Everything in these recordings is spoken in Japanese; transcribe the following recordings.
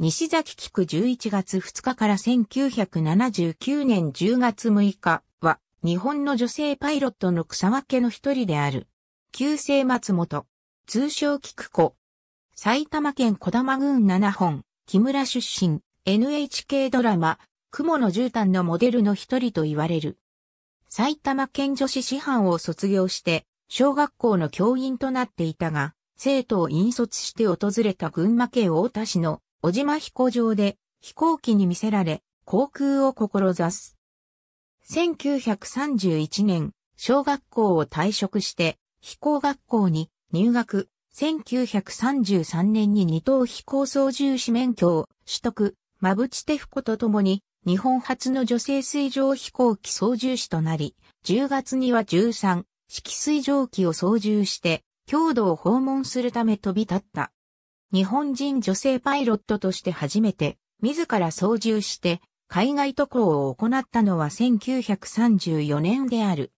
西崎菊11月2日から1979年10月6日は、日本の女性パイロットの草分けの一人である。旧姓松本。通称菊子。埼玉県小玉郡七本、木村出身、NHK ドラマ、雲の絨毯のモデルの一人と言われる。埼玉県女子師範を卒業して、小学校の教員となっていたが、生徒を引率して訪れた群馬県太田市の小島飛行場で飛行機に見せられ、航空を志す。1931年、小学校を退職して、飛行学校に入学。1933年に二等飛行操縦士免許を取得、まぶちてふこと共に、日本初の女性水上飛行機操縦士となり、10月には13式水上機を操縦して、郷土を訪問するため飛び立った。日本人女性パイロットとして初めて、自ら操縦して、海外渡航を行ったのは1934年である。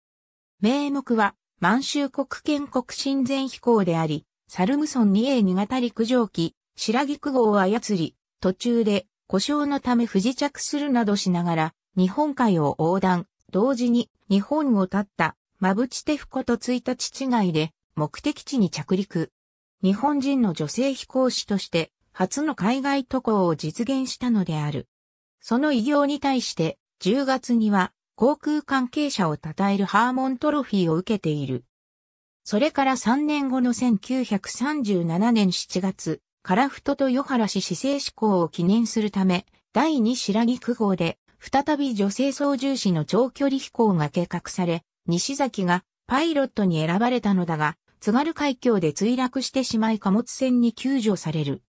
名目は、満州国建国親善飛行であり、サルムソン 2A2 型陸上機、白菊号を操り、途中で故障のため不時着するなどしながら、日本海を横断、同時に日本を立った、マブチテフコと1日違いで目的地に着陸。日本人の女性飛行士として初の海外渡航を実現したのである。その偉業に対して10月には航空関係者を称えるハーモントロフィーを受けている。それから3年後の1937年7月、カラフトとヨハラ氏市政志向を記念するため、第2白木区号で、再び女性操縦士の長距離飛行が計画され、西崎がパイロットに選ばれたのだが、津軽海峡で墜落してしまい貨物船に救助される。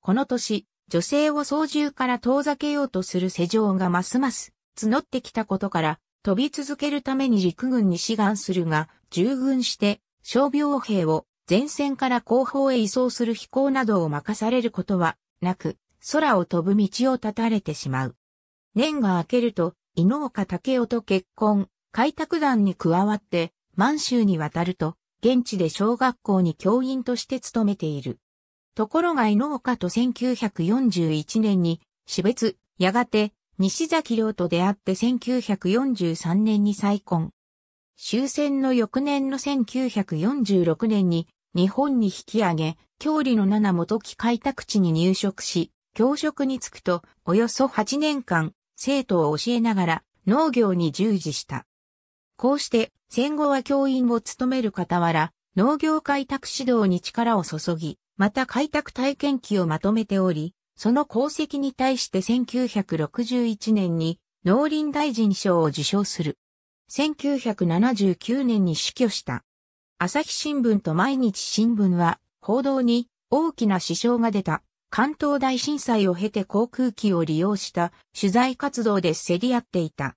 この年、女性を操縦から遠ざけようとする世情がますます募ってきたことから、飛び続けるために陸軍に志願するが、従軍して、傷病兵を前線から後方へ移送する飛行などを任されることはなく、空を飛ぶ道を断たれてしまう。年が明けると、井岡武雄と結婚、開拓団に加わって、満州に渡ると、現地で小学校に教員として勤めている。ところが井岡と1941年に、死別、やがて、西崎亮と出会って1943年に再婚。終戦の翌年の1946年に、日本に引き上げ、郷里の七元木開拓地に入植し、教職に就くと、およそ8年間、生徒を教えながら農業に従事した。こうして戦後は教員を務める傍ら、農業開拓指導に力を注ぎ、また開拓体験記をまとめており、その功績に対して1961年に農林大臣賞を受賞する。1979年に死去した。朝日新聞と毎日新聞は報道に大きな支障が出た。関東大震災を経て航空機を利用した取材活動で競り合っていた。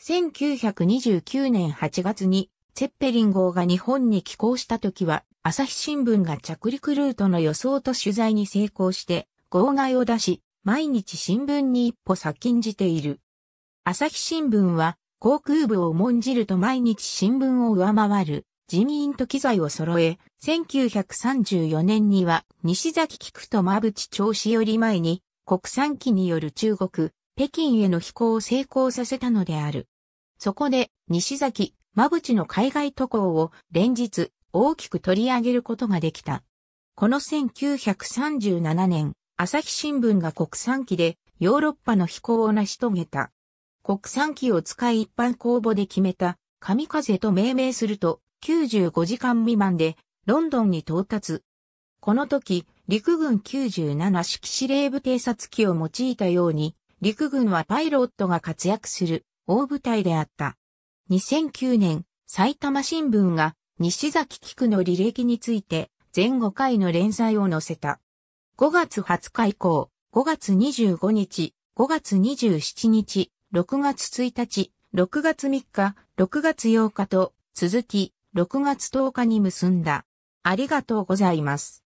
1929年8月に、ツェッペリン号が日本に寄港した時は、朝日新聞が着陸ルートの予想と取材に成功して、号外を出し、毎日新聞に一歩先んじている。朝日新聞は、航空部を重んじると毎日新聞を上回る、人員と機材を揃え、1934年には、西崎菊と馬淵調子より前に、国産機による中国、北京への飛行を成功させたのである。そこで、西崎、馬淵の海外渡航を連日大きく取り上げることができた。この1937年、朝日新聞が国産機でヨーロッパの飛行を成し遂げた。国産機を使い一般公募で決めた神風と命名すると95時間未満でロンドンに到達。この時、陸軍97式司令部偵察機を用いたように陸軍はパイロットが活躍する大部隊であった。2009年、埼玉新聞が西崎菊の履歴について全5回の連載を載せた。5月20日以降、5月25日、5月27日、6月1日、6月3日、6月8日と続き、6月10日に結んだ。ありがとうございます。